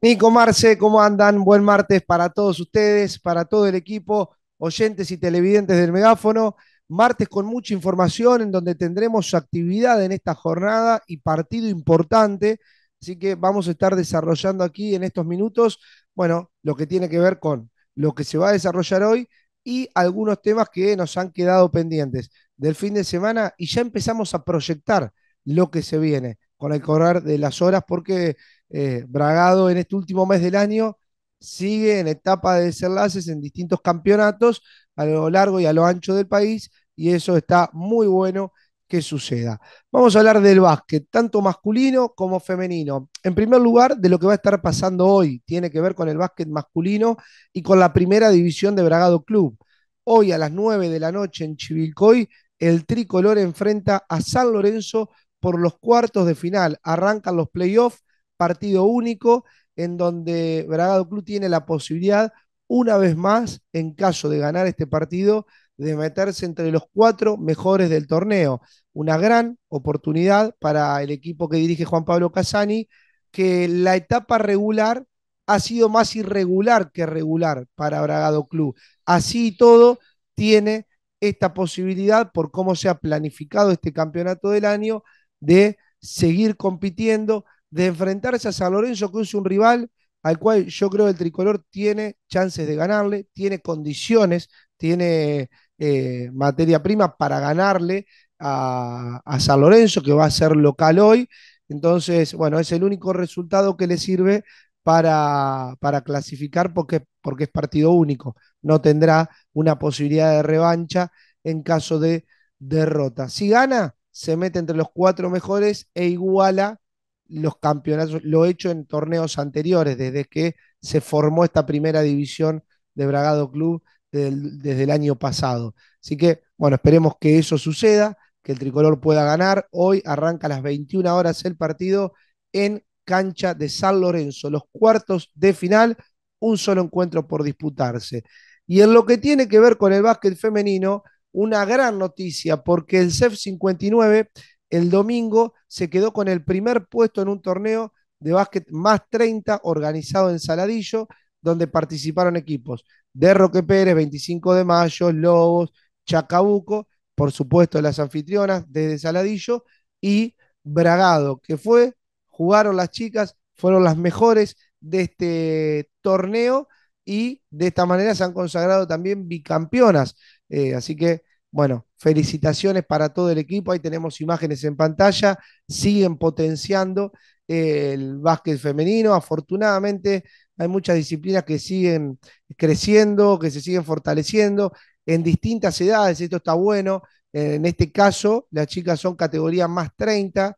Nico Marce, ¿cómo andan? Buen martes para todos ustedes, para todo el equipo, oyentes y televidentes del megáfono. Martes con mucha información en donde tendremos actividad en esta jornada y partido importante. Así que vamos a estar desarrollando aquí en estos minutos, bueno, lo que tiene que ver con lo que se va a desarrollar hoy y algunos temas que nos han quedado pendientes del fin de semana y ya empezamos a proyectar lo que se viene con el correr de las horas, porque eh, Bragado en este último mes del año sigue en etapa de desenlaces en distintos campeonatos a lo largo y a lo ancho del país, y eso está muy bueno que suceda. Vamos a hablar del básquet, tanto masculino como femenino. En primer lugar, de lo que va a estar pasando hoy, tiene que ver con el básquet masculino y con la primera división de Bragado Club. Hoy a las 9 de la noche en Chivilcoy, el tricolor enfrenta a San Lorenzo por los cuartos de final. Arrancan los playoffs, partido único, en donde Bragado Club tiene la posibilidad, una vez más, en caso de ganar este partido, de meterse entre los cuatro mejores del torneo. Una gran oportunidad para el equipo que dirige Juan Pablo Casani, que la etapa regular ha sido más irregular que regular para Bragado Club. Así y todo, tiene esta posibilidad por cómo se ha planificado este campeonato del año de seguir compitiendo, de enfrentarse a San Lorenzo, que es un rival al cual yo creo el tricolor tiene chances de ganarle, tiene condiciones, tiene eh, materia prima para ganarle a, San Lorenzo, que va a ser local hoy. Entonces, bueno, es el único resultado que le sirve para, para, clasificar porque, porque es partido único. No tendrá una posibilidad de revancha en caso de derrota. Si gana, se mete entre los cuatro mejores e iguala los campeonatos, lo hecho en torneos anteriores, desde que se formó esta primera división de Bragado Club desde el año pasado. Así que, bueno, esperemos que eso suceda, que el tricolor pueda ganar. Hoy arranca a las 21 horas el partido en cancha de San Lorenzo, los cuartos de final, un solo encuentro por disputarse. Y en lo que tiene que ver con el básquet femenino, una gran noticia porque el CEF 59 el domingo se quedó con el primer puesto en un torneo de básquet más 30 organizado en Saladillo, donde participaron equipos de Roque Pérez, 25 de Mayo, Lobos, Chacabuco, por supuesto las anfitrionas de Saladillo y Bragado, que fue, jugaron las chicas, fueron las mejores de este torneo y de esta manera se han consagrado también bicampeonas eh, así que, bueno, felicitaciones para todo el equipo. Ahí tenemos imágenes en pantalla. Siguen potenciando eh, el básquet femenino. Afortunadamente, hay muchas disciplinas que siguen creciendo, que se siguen fortaleciendo en distintas edades. Esto está bueno. Eh, en este caso, las chicas son categoría más 30.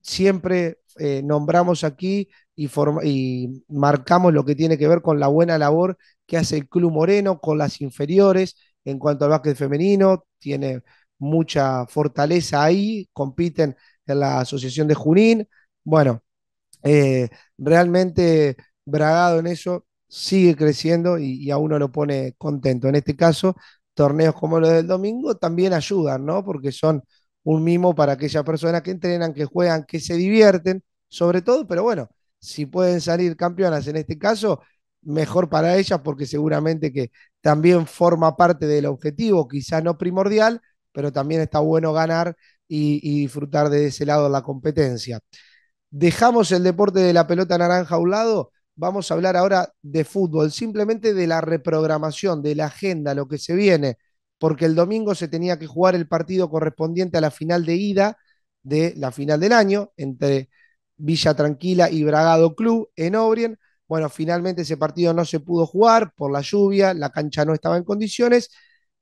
Siempre nombramos aquí y marcamos lo que tiene que ver con la buena labor que hace el Club Moreno, con las inferiores en cuanto al básquet femenino, tiene mucha fortaleza ahí, compiten en la Asociación de Junín. Bueno, eh, realmente Bragado en eso sigue creciendo y, y, a uno lo pone contento. En este caso, torneos como los del domingo también ayudan, ¿no? Porque son un mimo para aquellas personas que entrenan, que juegan, que se divierten, sobre todo, pero bueno, si pueden salir campeonas en este caso, mejor para ellas porque seguramente que también forma parte del objetivo, quizá no primordial, pero también está bueno ganar y, y disfrutar de ese lado la competencia. Dejamos el deporte de la pelota naranja a un lado, vamos a hablar ahora de fútbol, simplemente de la reprogramación, de la agenda, lo que se viene, porque el domingo se tenía que jugar el partido correspondiente a la final de ida de la final del año entre Villa Tranquila y Bragado Club en Obrien bueno, finalmente ese partido no se pudo jugar por la lluvia, la cancha no estaba en condiciones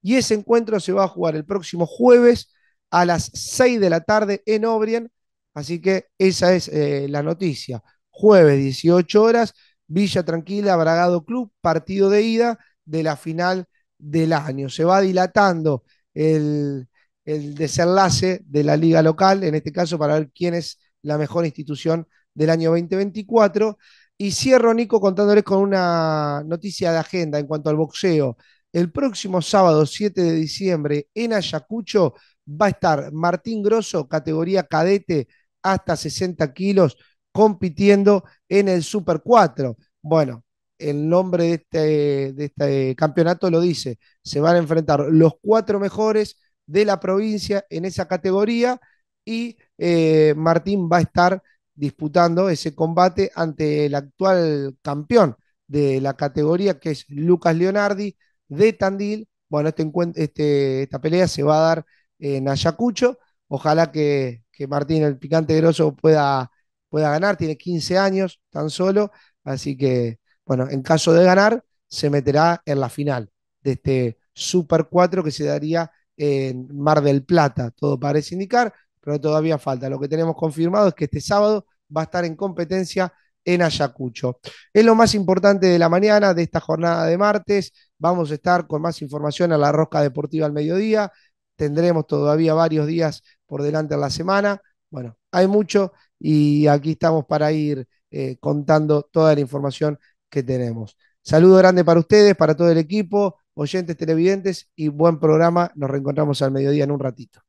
y ese encuentro se va a jugar el próximo jueves a las 6 de la tarde en Obrien. Así que esa es eh, la noticia. Jueves 18 horas, Villa Tranquila, Bragado Club, partido de ida de la final del año. Se va dilatando el, el desenlace de la liga local, en este caso para ver quién es la mejor institución del año 2024. Y cierro, Nico, contándoles con una noticia de agenda en cuanto al boxeo. El próximo sábado 7 de diciembre en Ayacucho va a estar Martín Grosso, categoría cadete hasta 60 kilos, compitiendo en el Super 4. Bueno, el nombre este, de este, campeonato lo dice. Se van a enfrentar los cuatro mejores de la provincia en esa categoría y eh, Martín va a estar disputando ese combate ante el actual campeón de la categoría, que es Lucas Leonardi de Tandil. Bueno, este este, esta pelea se va a dar en Ayacucho. Ojalá que, Martín, el picante grosso, pueda, pueda ganar. Tiene 15 años tan solo, así que, bueno, en caso de ganar, se meterá en la final de este Super 4 que se daría en Mar del Plata, todo parece indicar pero todavía falta. Lo que tenemos confirmado es que este sábado va a estar en competencia en Ayacucho. Es lo más importante de la mañana, de esta jornada de martes. Vamos a estar con más información a la Rosca Deportiva al mediodía. Tendremos todavía varios días por delante de la semana. Bueno, hay mucho y aquí estamos para ir eh, contando toda la información que tenemos. Saludo grande para ustedes, para todo el equipo, oyentes televidentes y buen programa. Nos reencontramos al mediodía en un ratito.